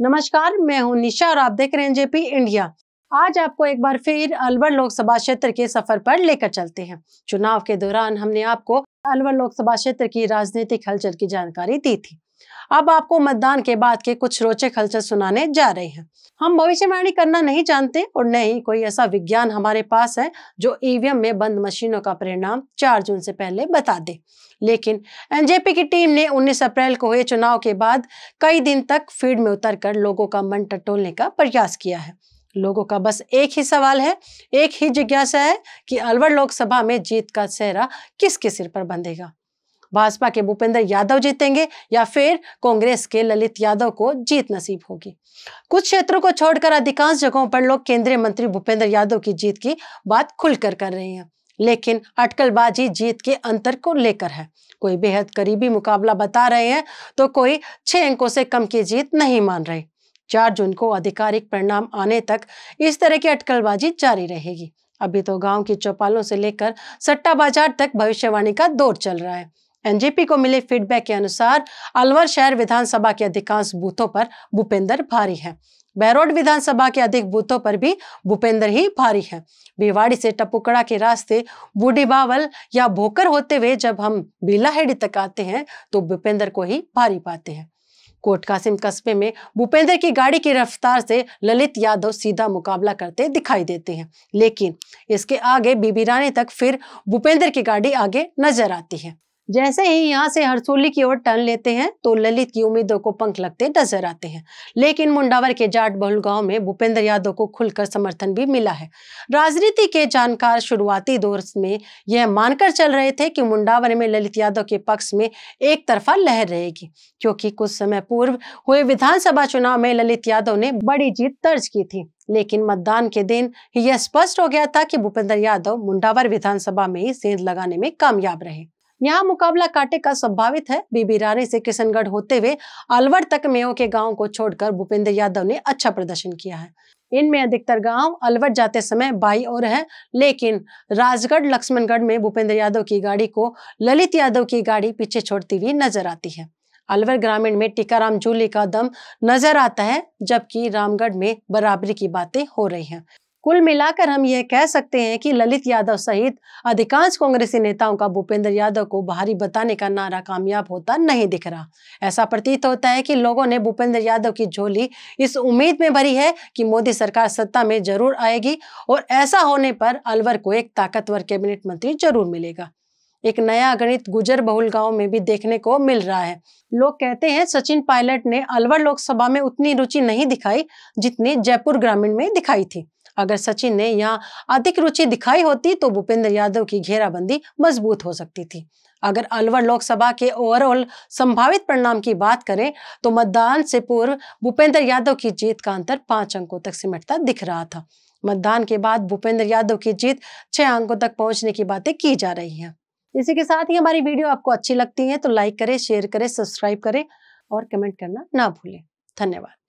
नमस्कार मैं हूं निशा और आप देख रहे हैं जेपी इंडिया आज आपको एक बार फिर अलवर लोकसभा क्षेत्र के सफर पर लेकर चलते हैं चुनाव के दौरान हमने आपको अलवर लोकसभा क्षेत्र की राजनीतिक हलचल की जानकारी दी थी अब आपको मतदान के बाद के कुछ रोचक हलचल सुनाने जा रहे हैं हम भविष्यवाणी करना नहीं जानते और न ही कोई ऐसा विज्ञान हमारे पास है जो ईवीएम में बंद मशीनों का परिणाम चार जून से पहले बता दे लेकिन एनजेपी की टीम ने 19 अप्रैल को हुए चुनाव के बाद कई दिन तक फील्ड में उतरकर लोगों का मन टटोलने का प्रयास किया है लोगों का बस एक ही सवाल है एक ही जिज्ञासा है कि अलवर लोकसभा में जीत का सेहरा किसके सिर पर बंधेगा भाजपा के भूपेंद्र यादव जीतेंगे या फिर कांग्रेस के ललित यादव को जीत नसीब होगी कुछ क्षेत्रों को छोड़कर अधिकांश जगहों पर लोग केंद्रीय मंत्री भूपेंद्र यादव की जीत की बात खुलकर कर रहे हैं लेकिन अटकलबाजी जीत के अंतर को लेकर है कोई बेहद करीबी मुकाबला बता रहे हैं तो कोई छह अंकों से कम की जीत नहीं मान रहे चार जून को आधिकारिक परिणाम आने तक इस तरह की अटकलबाजी जारी रहेगी अभी तो गांव की चौपालों से लेकर सट्टा बाजार तक भविष्यवाणी का दौर चल रहा है एनजीपी को मिले फीडबैक के अनुसार अलवर शहर विधानसभा के अधिकांश बूथों पर भूपेंद्र भारी है बैरोड विधानसभा के अधिक बूथों पर भी भूपेंद्र ही भारी है भिवाड़ी से टपुकड़ा के रास्ते बूढ़ी बावल या भोकर होते हुए जब हम बीलाहेड़ी तक आते हैं तो भूपेंद्र को ही भारी पाते हैं कोट कासिम कस्बे में भूपेंद्र की गाड़ी की रफ्तार से ललित यादव सीधा मुकाबला करते दिखाई देते हैं लेकिन इसके आगे बीबी रानी तक फिर भूपेंद्र की गाड़ी आगे नजर आती है जैसे ही यहाँ से हरसोली की ओर टर्न लेते हैं तो ललित की उम्मीदों को पंख लगते नजर आते हैं लेकिन मुंडावर के जाट बहुल गांव में भूपेंद्र यादव को खुलकर समर्थन भी मिला है राजनीति के जानकार शुरुआती दौर में यह मानकर चल रहे थे कि मुंडावर में ललित यादव के पक्ष में एक तरफा लहर रहेगी क्योंकि कुछ समय पूर्व हुए विधानसभा चुनाव में ललित यादव ने बड़ी जीत दर्ज की थी लेकिन मतदान के दिन यह स्पष्ट हो गया था कि भूपेंद्र यादव मुंडावर विधानसभा में ही सेंध लगाने में कामयाब रहे यहाँ मुकाबला काटे का संभावित है बीबी रानी से किशनगढ़ होते हुए अलवर तक मेयो के गाँव को छोड़कर भूपेंद्र यादव ने अच्छा प्रदर्शन किया है इनमें अधिकतर गांव अलवर जाते समय बाई और है लेकिन राजगढ़ लक्ष्मणगढ़ में भूपेंद्र यादव की गाड़ी को ललित यादव की गाड़ी पीछे छोड़ती हुई नजर आती है अलवर ग्रामीण में टीकाराम जूली का दम नजर आता है जबकि रामगढ़ में बराबरी की बातें हो रही हैं कुल मिलाकर हम यह कह सकते हैं कि ललित यादव सहित अधिकांश कांग्रेसी नेताओं का भूपेंद्र यादव को बाहरी बताने का नारा कामयाब होता नहीं दिख रहा ऐसा प्रतीत होता है कि लोगों ने भूपेंद्र यादव की झोली इस उम्मीद में भरी है कि मोदी सरकार सत्ता में जरूर आएगी और ऐसा होने पर अलवर को एक ताकतवर कैबिनेट मंत्री जरूर मिलेगा एक नया गणित गुजर बहुल गांव में भी देखने को मिल रहा है लोग कहते हैं सचिन पायलट ने अलवर लोकसभा में उतनी रुचि नहीं दिखाई जितनी जयपुर ग्रामीण में दिखाई थी अगर सचिन ने यहाँ अधिक रुचि दिखाई होती तो भूपेंद्र यादव की घेराबंदी मजबूत हो सकती थी अगर अलवर लोकसभा के ओवरऑल संभावित परिणाम की बात करें तो मतदान से पूर्व भूपेंद्र यादव की जीत का अंतर पांच अंकों तक सिमटता दिख रहा था मतदान के बाद भूपेंद्र यादव की जीत छह अंकों तक पहुंचने की बातें की जा रही हैं इसी के साथ ही हमारी वीडियो आपको अच्छी लगती है तो लाइक करें शेयर करें सब्सक्राइब करें और कमेंट करना ना भूलें धन्यवाद